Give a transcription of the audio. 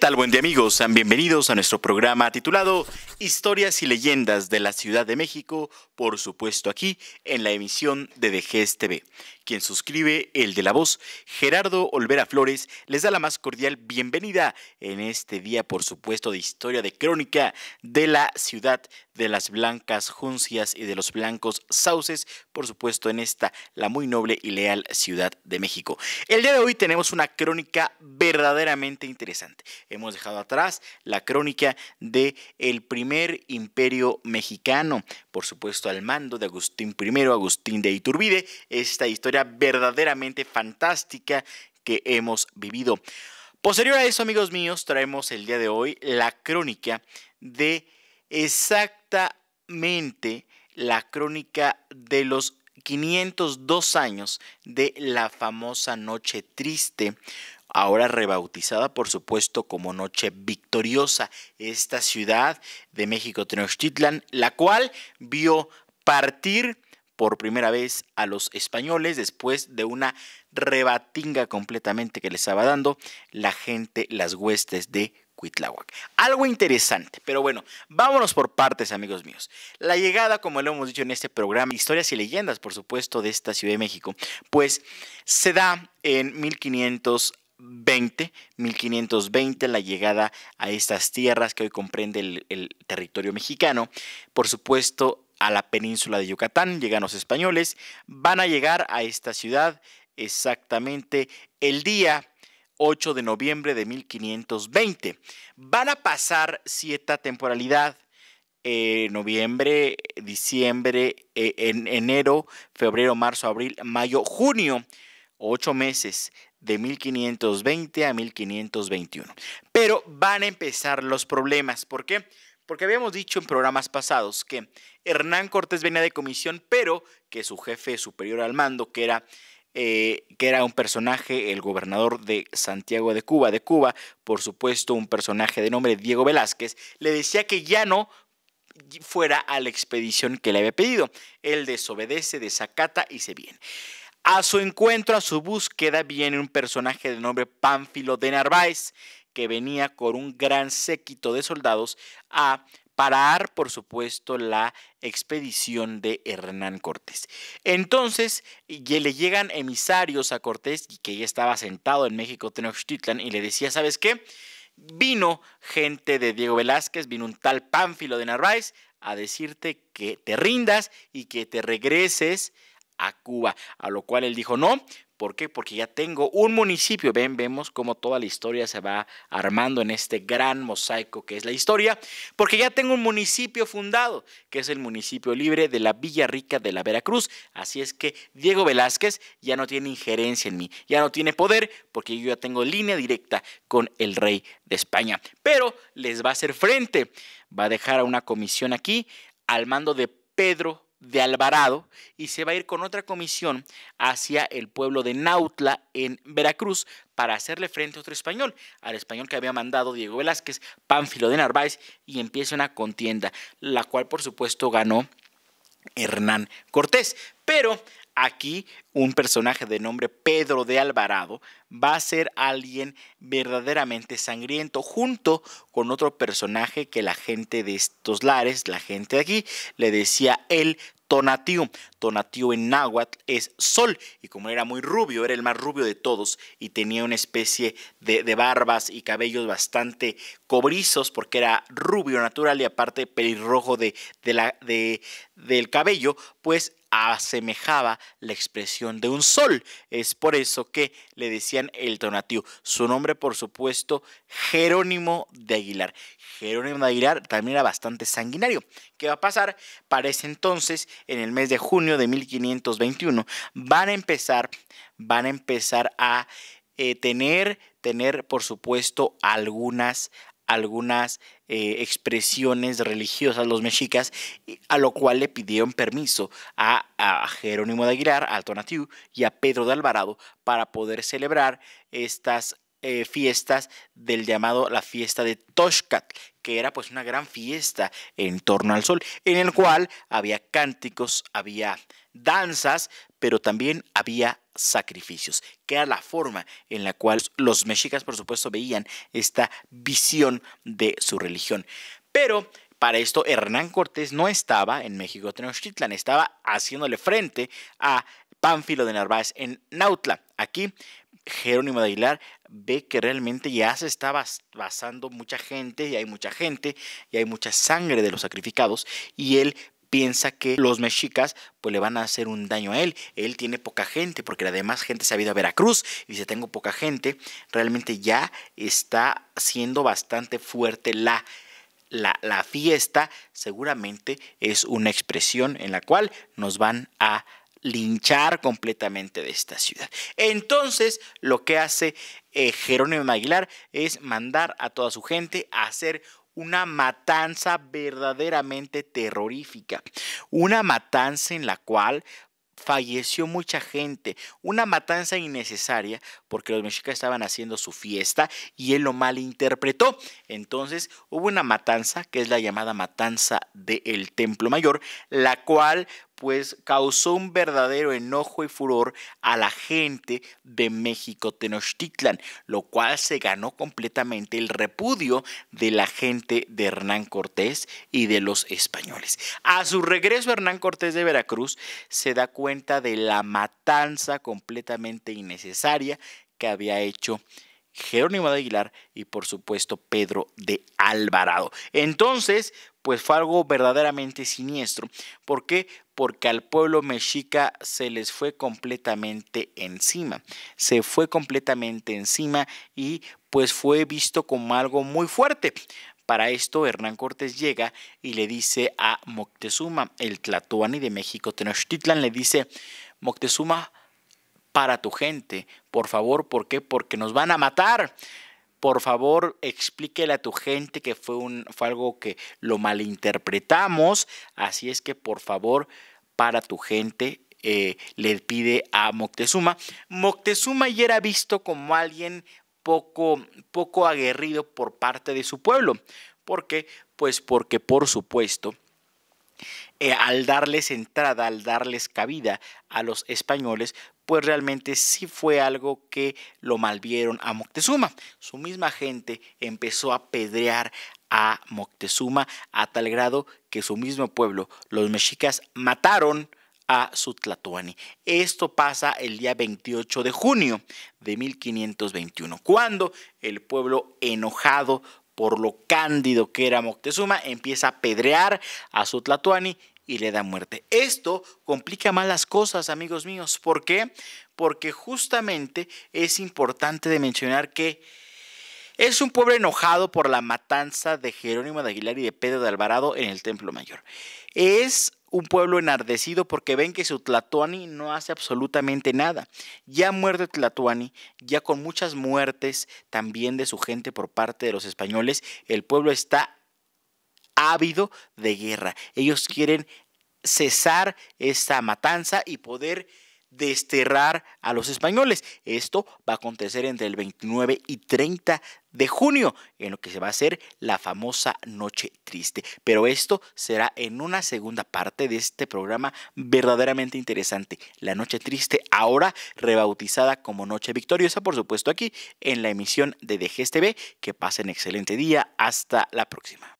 ¿Qué tal, buen día amigos? Sean bienvenidos a nuestro programa titulado Historias y leyendas de la Ciudad de México, por supuesto aquí en la emisión de DGS TV. Quien suscribe, el de la voz, Gerardo Olvera Flores, les da la más cordial bienvenida en este día, por supuesto, de historia de crónica de la ciudad de las blancas juncias y de los blancos sauces, por supuesto, en esta, la muy noble y leal Ciudad de México. El día de hoy tenemos una crónica verdaderamente interesante. Hemos dejado atrás la crónica de el primer imperio mexicano, por supuesto al mando de Agustín I, Agustín de Iturbide, esta historia verdaderamente fantástica que hemos vivido. Posterior a eso, amigos míos, traemos el día de hoy la crónica de exactamente la crónica de los 502 años de la famosa Noche Triste, ahora rebautizada por supuesto como Noche Victoriosa, esta ciudad de México Tenochtitlan, la cual vio partir por primera vez a los españoles después de una rebatinga completamente que les estaba dando la gente, las huestes de algo interesante, pero bueno, vámonos por partes, amigos míos. La llegada, como lo hemos dicho en este programa, historias y leyendas, por supuesto, de esta Ciudad de México, pues se da en 1520, 1520, la llegada a estas tierras que hoy comprende el, territorio mexicano. Por supuesto, a la península de Yucatán llegan los españoles. Van a llegar a esta ciudad exactamente el día 8 de noviembre de 1520. Van a pasar cierta temporalidad. Eh, noviembre, diciembre, e, en enero, febrero, marzo, abril, mayo, junio, ocho meses de 1520 a 1521. Pero van a empezar los problemas. ¿Por qué? Porque habíamos dicho en programas pasados que Hernán Cortés venía de comisión, pero que su jefe superior al mando, que era eh, que era un personaje, el gobernador de Santiago de Cuba, de Cuba, por supuesto un personaje de nombre Diego Velázquez, le decía que ya no fuera a la expedición que le había pedido. Él desobedece, desacata y se viene. A su encuentro, a su búsqueda, viene un personaje de nombre Pánfilo de Narváez, que venía con un gran séquito de soldados a parar, por supuesto, la expedición de Hernán Cortés. Entonces le llegan emisarios a Cortés, que ya estaba sentado en México Tenochtitlan, y le decía, ¿sabes qué? Vino gente de Diego Velázquez, vino un tal Pánfilo de Narváez a decirte que te rindas y que te regreses a Cuba, a lo cual él dijo no. ¿Por qué? Porque ya tengo un municipio. Ven, vemos cómo toda la historia se va armando en este gran mosaico que es la historia. Porque ya tengo un municipio fundado, que es el municipio libre de la Villa Rica de la Veracruz. Así es que Diego Velázquez ya no tiene injerencia en mí, ya no tiene poder, porque yo ya tengo línea directa con el rey de España. Pero les va a hacer frente. Va a dejar a una comisión aquí al mando de Pedro de Alvarado y se va a ir con otra comisión hacia el pueblo de Nautla en Veracruz para hacerle frente a otro español, al español que había mandado Diego Velázquez, Pánfilo de Narváez, y empieza una contienda, la cual por supuesto ganó Hernán Cortés. Pero Aquí un personaje de nombre Pedro de Alvarado va a ser alguien verdaderamente sangriento junto con otro personaje que la gente de estos lares, la gente de aquí, le decía el Tonatiu. Tonatiu en náhuatl es sol y como era muy rubio, era el más rubio de todos y tenía una especie de, barbas y cabellos bastante cobrizos porque era rubio natural y aparte pelirrojo de, del cabello, pues asemejaba la expresión de un sol. Es por eso que le decían el Tonatiuh. Su nombre, por supuesto, Jerónimo de Aguilar. Jerónimo de Aguilar también era bastante sanguinario. ¿Qué va a pasar? Para ese entonces, en el mes de junio de 1521, van a empezar, van a empezar a eh, tener, tener, por supuesto, algunas, algunas eh, expresiones religiosas los mexicas, a lo cual le pidieron permiso a, Jerónimo de Aguilar, a Tonatiu y a Pedro de Alvarado para poder celebrar estas eh, fiestas del llamado la fiesta de Toshcat que era pues una gran fiesta en torno al sol, en el cual había cánticos, había danzas, pero también había sacrificios, que era la forma en la cual los mexicas por supuesto veían esta visión de su religión. Pero para esto Hernán Cortés no estaba en México Tenochtitlan, estaba haciéndole frente a Pánfilo de Narváez en Nautla. Aquí Jerónimo de Aguilar ve que realmente ya se está basando mucha gente y hay mucha gente y hay mucha sangre de los sacrificados y él piensa que los mexicas pues le van a hacer un daño a él. Él tiene poca gente porque además gente se ha ido a Veracruz y si tengo poca gente. Realmente ya está siendo bastante fuerte la, la, fiesta seguramente es una expresión en la cual nos van a linchar completamente de esta ciudad. Entonces, lo que hace eh, Jerónimo Aguilar es mandar a toda su gente a hacer una matanza verdaderamente terrorífica, una matanza en la cual falleció mucha gente, una matanza innecesaria porque los mexicas estaban haciendo su fiesta y él lo malinterpretó. Entonces hubo una matanza que es la llamada matanza del Templo Mayor, la cual pues causó un verdadero enojo y furor a la gente de México Tenochtitlan, lo cual se ganó completamente el repudio de la gente de Hernán Cortés y de los españoles. A su regreso Hernán Cortés de Veracruz se da cuenta de la matanza completamente innecesaria que había hecho Jerónimo de Aguilar y por supuesto Pedro de Alvarado. Entonces, pues fue algo verdaderamente siniestro. ¿Por qué? Porque al pueblo mexica se les fue completamente encima. Se fue completamente encima y pues fue visto como algo muy fuerte. Para esto Hernán Cortés llega y le dice a Moctezuma, el Tlatoani de México, Tenochtitlan, le dice, Moctezuma, para tu gente, por favor, ¿por qué? Porque nos van a matar por favor explíquele a tu gente que fue, un, fue algo que lo malinterpretamos, así es que por favor para tu gente eh, le pide a Moctezuma. Moctezuma ya era visto como alguien poco, poco aguerrido por parte de su pueblo. ¿Por qué? Pues porque por supuesto eh, al darles entrada, al darles cabida a los españoles, pues realmente sí fue algo que lo malvieron a Moctezuma. Su misma gente empezó a pedrear a Moctezuma a tal grado que su mismo pueblo, los mexicas, mataron a su Tlatuani. Esto pasa el día 28 de junio de 1521, cuando el pueblo enojado por lo cándido que era Moctezuma, empieza a pedrear a Tlatuani y le da muerte. Esto complica más las cosas, amigos míos. ¿Por qué? Porque justamente es importante de mencionar que es un pueblo enojado por la matanza de Jerónimo de Aguilar y de Pedro de Alvarado en el Templo Mayor. Es un pueblo enardecido porque ven que su Tlatuani no hace absolutamente nada. Ya muerde Tlatuani, ya con muchas muertes también de su gente por parte de los españoles, el pueblo está ávido de guerra. Ellos quieren cesar esta matanza y poder desterrar a los españoles. Esto va a acontecer entre el 29 y 30 de junio, en lo que se va a hacer la famosa Noche Triste. Pero esto será en una segunda parte de este programa verdaderamente interesante. La Noche Triste, ahora rebautizada como Noche Victoriosa, por supuesto aquí en la emisión de DGSTV. Que pasen excelente día. Hasta la próxima.